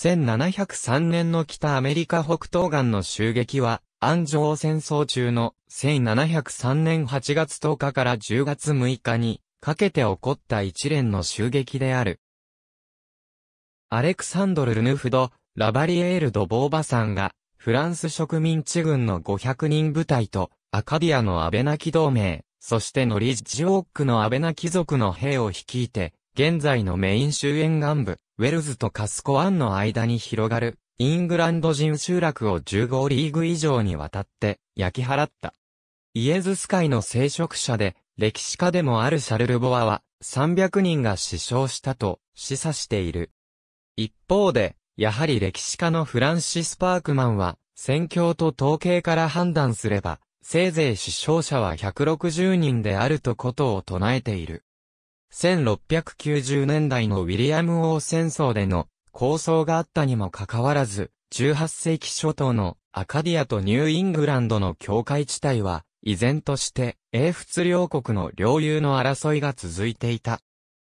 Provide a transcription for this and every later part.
1703年の北アメリカ北東岸の襲撃は、安城戦争中の1703年8月10日から10月6日にかけて起こった一連の襲撃である。アレクサンドル・ルヌフド、ラバリエール・ド・ボーバさんが、フランス植民地軍の500人部隊と、アカディアのアベナキ同盟、そしてノリッジオックのアベナ貴族の兵を率いて、現在のメイン周辺岸部、ウェルズとカスコ湾の間に広がる、イングランド人集落を15リーグ以上にわたって、焼き払った。イエズス会の聖職者で、歴史家でもあるシャルル・ボアは、300人が死傷したと、示唆している。一方で、やはり歴史家のフランシス・パークマンは、戦況と統計から判断すれば、せいぜい死傷者は160人であるとことを唱えている。1690年代のウィリアム王戦争での構想があったにもかかわらず、18世紀初頭のアカディアとニューイングランドの境界地帯は、依然として英仏両国の領有の争いが続いていた。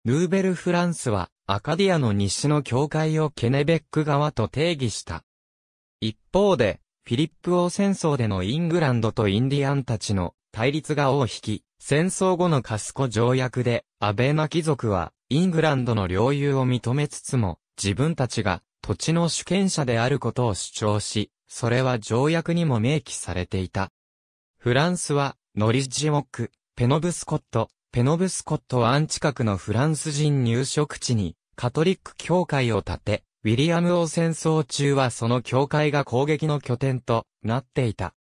ヌーベルフランスはアカディアの西の境界をケネベック側と定義した。一方で、フィリップ王戦争でのイングランドとインディアンたちの対立が大引き、戦争後のカスコ条約で、アベマ貴族は、イングランドの領有を認めつつも、自分たちが土地の主権者であることを主張し、それは条約にも明記されていた。フランスは、ノリジモック、ペノブスコット、ペノブスコット湾近くのフランス人入植地に、カトリック教会を建て、ウィリアム王戦争中はその教会が攻撃の拠点となっていた。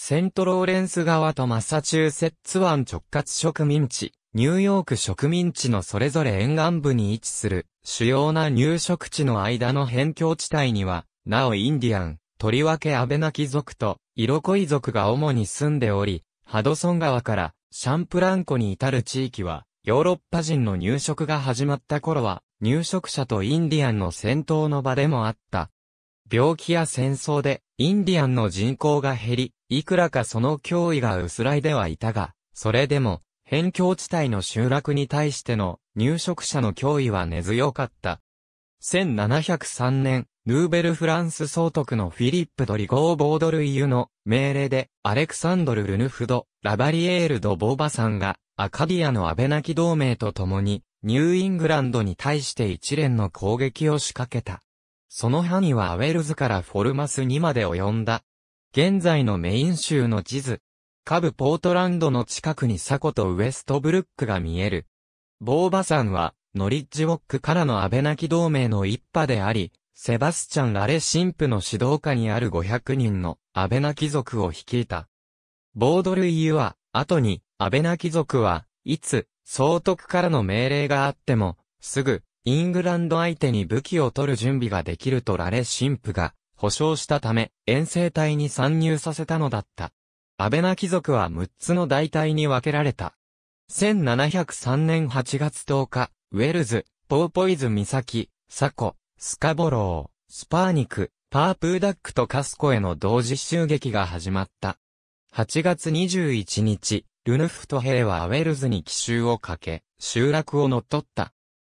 セントローレンス川とマサチューセッツ湾直轄植民地、ニューヨーク植民地のそれぞれ沿岸部に位置する主要な入植地の間の辺境地帯には、なおインディアン、とりわけアベナキ族とイロコイ族が主に住んでおり、ハドソン川からシャンプランコに至る地域は、ヨーロッパ人の入植が始まった頃は、入植者とインディアンの戦闘の場でもあった。病気や戦争で、インディアンの人口が減り、いくらかその脅威が薄らいではいたが、それでも、辺境地帯の集落に対しての入植者の脅威は根強かった。1703年、ヌーベルフランス総督のフィリップ・ドリゴー・ボードルイユの命令で、アレクサンドル・ルヌフド、ラバリエール・ド・ボーバさんが、アカディアのアベナキ同盟と共に、ニューイングランドに対して一連の攻撃を仕掛けた。その範にはウェルズからフォルマスにまで及んだ。現在のメイン州の地図。下部ポートランドの近くにサコとウエストブルックが見える。ボーバ山は、ノリッジウォックからの安倍なき同盟の一派であり、セバスチャン・ラレ神父の指導下にある500人の安倍なき族を率いた。ボードルイユは、後に、安倍なき族は、いつ、総督からの命令があっても、すぐ、イングランド相手に武器を取る準備ができるとラレ神父が保証したため、遠征隊に参入させたのだった。安倍ナ貴族は6つの大隊に分けられた。1703年8月10日、ウェルズ、ポーポイズ岬、サコ、スカボロー、スパーニク、パープーダックとカスコへの同時襲撃が始まった。8月21日、ルヌフト兵はウェルズに奇襲をかけ、集落を乗っ取った。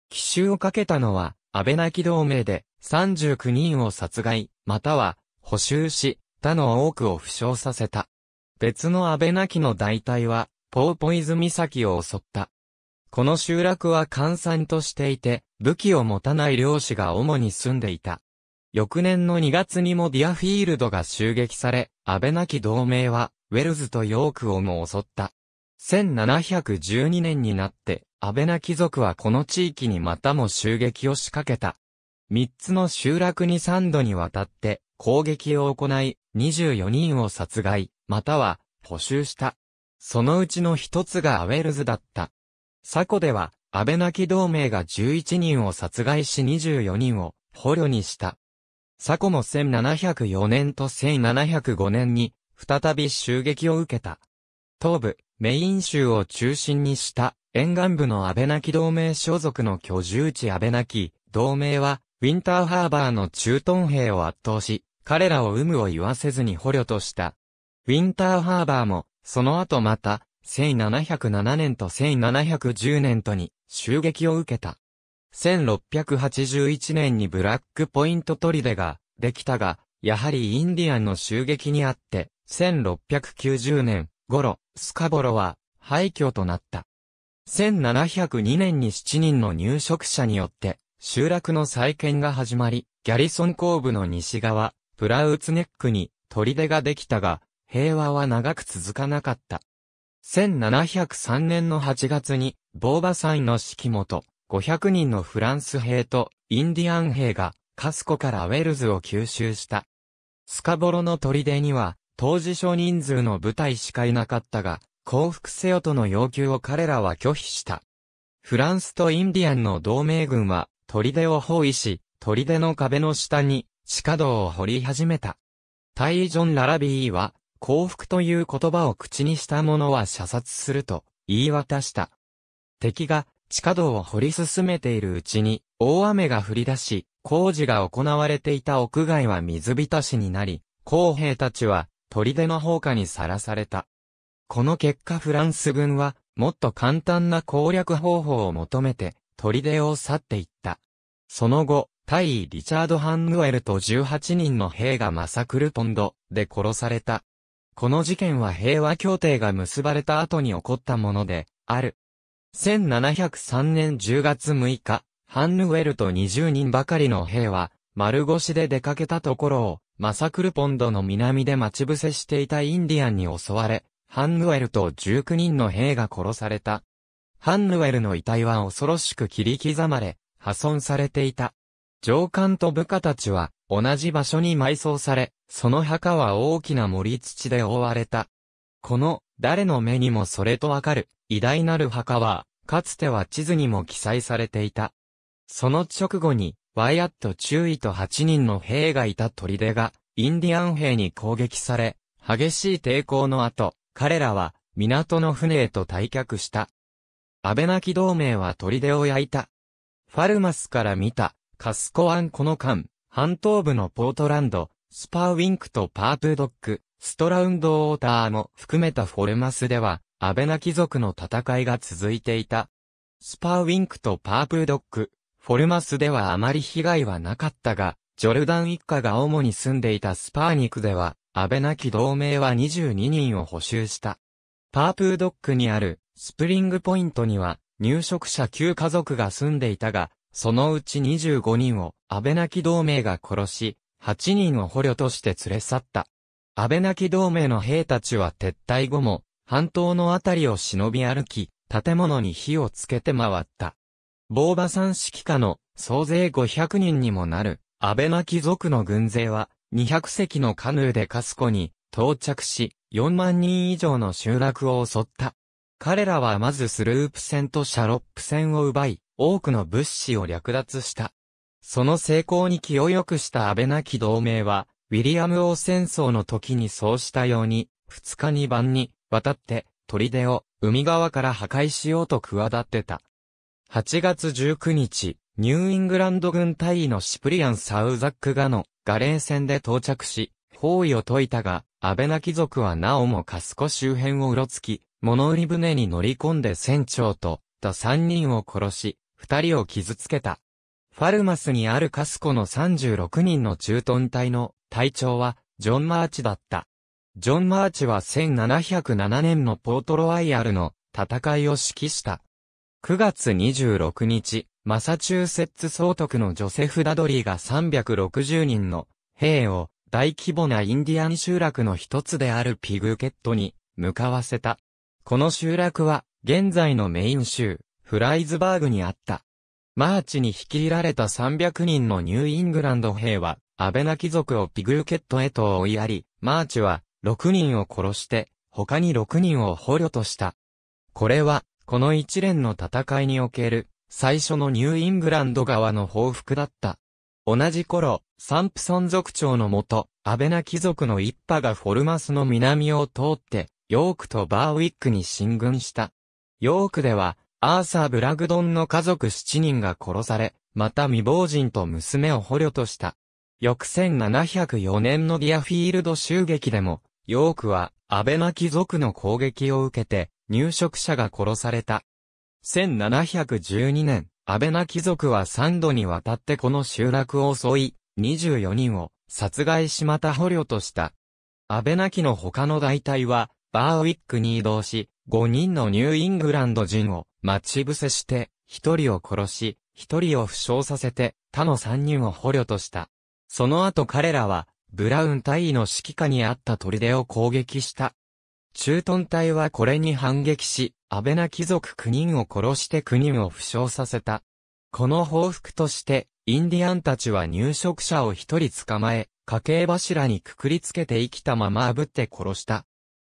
奇襲をかけたのは、安倍ナき同盟で39人を殺害、または補修し、他の多くを負傷させた。別の安倍なきの大隊は、ポーポイズ岬を襲った。この集落は閑散としていて、武器を持たない漁師が主に住んでいた。翌年の2月にもディアフィールドが襲撃され、安倍なき同盟は、ウェルズとヨークをも襲った。1712年になって、安倍なき族はこの地域にまたも襲撃を仕掛けた。三つの集落に三度にわたって攻撃を行い、24人を殺害、または補修した。そのうちの一つがアウェルズだった。サコでは、安倍なき同盟が11人を殺害し24人を捕虜にした。サコも1704年と1705年に、再び襲撃を受けた。東部、メイン州を中心にした沿岸部の安倍なき同盟所属の居住地安倍なき同盟はウィンターハーバーの駐屯兵を圧倒し、彼らを有無を言わせずに捕虜とした。ウィンターハーバーも、その後また、1707年と1710年とに襲撃を受けた。1681年にブラックポイントトリデができたが、やはりインディアンの襲撃にあって、1690年頃、スカボロは廃墟となった。1702年に7人の入植者によって集落の再建が始まり、ギャリソン後部の西側、プラウツネックに砦ができたが、平和は長く続かなかった。1703年の8月に、ボーバサンの指揮元、500人のフランス兵とインディアン兵が、カスコからウェルズを吸収した。スカボロの砦には、当時少人数の部隊しかいなかったが、降伏せよとの要求を彼らは拒否した。フランスとインディアンの同盟軍は、砦を包囲し、砦の壁の下に地下道を掘り始めた。タイ・ジョン・ララビーは、幸福という言葉を口にした者は射殺すると言い渡した。敵が地下道を掘り進めているうちに大雨が降り出し、工事が行われていた屋外は水浸しになり、公兵たちは砦の放火にさらされた。この結果フランス軍はもっと簡単な攻略方法を求めて砦を去っていった。その後、イ・リチャード・ハンヌエルと18人の兵がマサクルポンドで殺された。この事件は平和協定が結ばれた後に起こったもので、ある。1703年10月6日、ハンヌエルと20人ばかりの兵は、丸腰で出かけたところを、マサクルポンドの南で待ち伏せしていたインディアンに襲われ、ハンヌエルと19人の兵が殺された。ハンヌエルの遺体は恐ろしく切り刻まれ、破損されていた。上官と部下たちは、同じ場所に埋葬され、その墓は大きな森土で覆われた。この、誰の目にもそれとわかる、偉大なる墓は、かつては地図にも記載されていた。その直後に、ワイアット中尉と8人の兵がいた砦が、インディアン兵に攻撃され、激しい抵抗の後、彼らは、港の船へと退却した。安倍なき同盟は砦を焼いた。ファルマスから見た、カスコアンこの間、半東部のポートランド、スパーウィンクとパープドック、ストラウンドウォーターも含めたフォルマスでは、安倍なき族の戦いが続いていた。スパーウィンクとパープドック、フォルマスではあまり被害はなかったが、ジョルダン一家が主に住んでいたスパーニクでは、安倍なき同盟は22人を補修した。パープードックにあるスプリングポイントには入植者9家族が住んでいたが、そのうち25人を安倍泣き同盟が殺し、8人を捕虜として連れ去った。安倍泣き同盟の兵たちは撤退後も、半島のあたりを忍び歩き、建物に火をつけて回った。防馬山指揮下の総勢500人にもなる、安倍泣き族の軍勢は、200隻のカヌーでカスコに到着し、4万人以上の集落を襲った。彼らはまずスループ船とシャロップ船を奪い、多くの物資を略奪した。その成功に気を良くした安倍なき同盟は、ウィリアム王戦争の時にそうしたように、二日に晩に、渡って、砦を、海側から破壊しようと企ってた。8月19日、ニューイングランド軍隊員のシプリアン・サウザックがの、ガレー戦で到着し、包囲を解いたが、安倍な貴族はなおもカスコ周辺をうろつき、物売り船に乗り込んで船長と、と三人を殺し、二人を傷つけた。ファルマスにあるカスコの36人の駐屯隊の隊長は、ジョン・マーチだった。ジョン・マーチは1707年のポートロワイヤルの戦いを指揮した。9月26日、マサチューセッツ総督のジョセフ・ダドリーが360人の兵を大規模なインディアン集落の一つであるピグケットに向かわせた。この集落は、現在のメイン州、フライズバーグにあった。マーチに率いられた300人のニューイングランド兵は、アベナ貴族をピグーケットへと追いやり、マーチは6人を殺して、他に6人を捕虜とした。これは、この一連の戦いにおける、最初のニューイングランド側の報復だった。同じ頃、サンプソン族長のもと、アベナ貴族の一派がフォルマスの南を通って、ヨークとバーウィックに進軍した。ヨークでは、アーサー・ブラグドンの家族7人が殺され、また未亡人と娘を捕虜とした。翌1704年のディアフィールド襲撃でも、ヨークは、アベナ貴族の攻撃を受けて、入植者が殺された。1712年、安倍な貴族は3度にわたってこの集落を襲い、24人を殺害しまた捕虜とした。安倍な貴の他の大隊は、バーウィックに移動し、5人のニューイングランド人を待ち伏せして、1人を殺し、1人を負傷させて、他の3人を捕虜とした。その後彼らは、ブラウン大尉の指揮下にあった砦を攻撃した。駐屯隊はこれに反撃し、安倍な貴族9人を殺して9人を負傷させた。この報復として、インディアンたちは入植者を一人捕まえ、家計柱にくくりつけて生きたまま炙って殺した。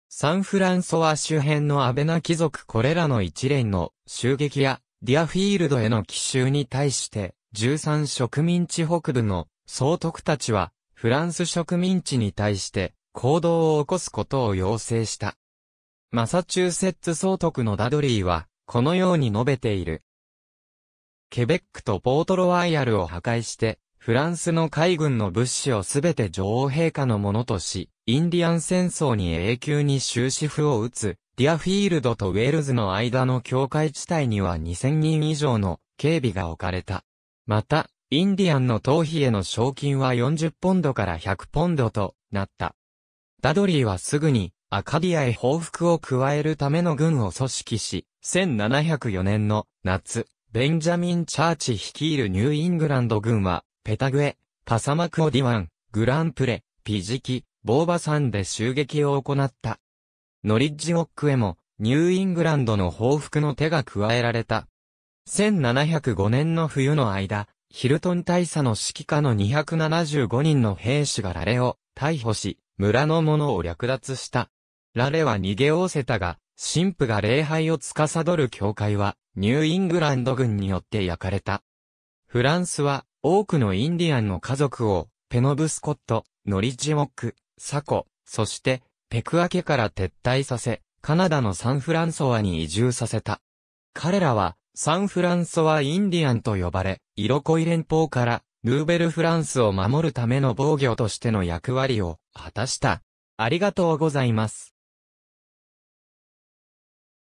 サンフランソワ周辺の安倍な貴族これらの一連の襲撃やディアフィールドへの奇襲に対して13植民地北部の総督たちはフランス植民地に対して行動を起こすことを要請した。マサチューセッツ総督のダドリーは、このように述べている。ケベックとポートロワイヤルを破壊して、フランスの海軍の物資をすべて女王陛下のものとし、インディアン戦争に永久に終止符を打つ、ディアフィールドとウェールズの間の境界地帯には2000人以上の警備が置かれた。また、インディアンの頭皮への賞金は40ポンドから100ポンドとなった。ダドリーはすぐにアカディアへ報復を加えるための軍を組織し、1704年の夏、ベンジャミン・チャーチ率いるニューイングランド軍は、ペタグエ、パサマクオディワン、グランプレ、ピジキ、ボーバサンで襲撃を行った。ノリッジオックへも、ニューイングランドの報復の手が加えられた。1705年の冬の間、ヒルトン大佐の指揮下の275人の兵士がラレを逮捕し、村の者を略奪した。ラレは逃げおおせたが、神父が礼拝を司る教会は、ニューイングランド軍によって焼かれた。フランスは、多くのインディアンの家族を、ペノブスコット、ノリジモック、サコ、そして、ペクア家から撤退させ、カナダのサンフランソワに移住させた。彼らは、サンフランソワインディアンと呼ばれ、イロコイ連邦からヌーベルフランスを守るための防御としての役割を果たした。ありがとうございます。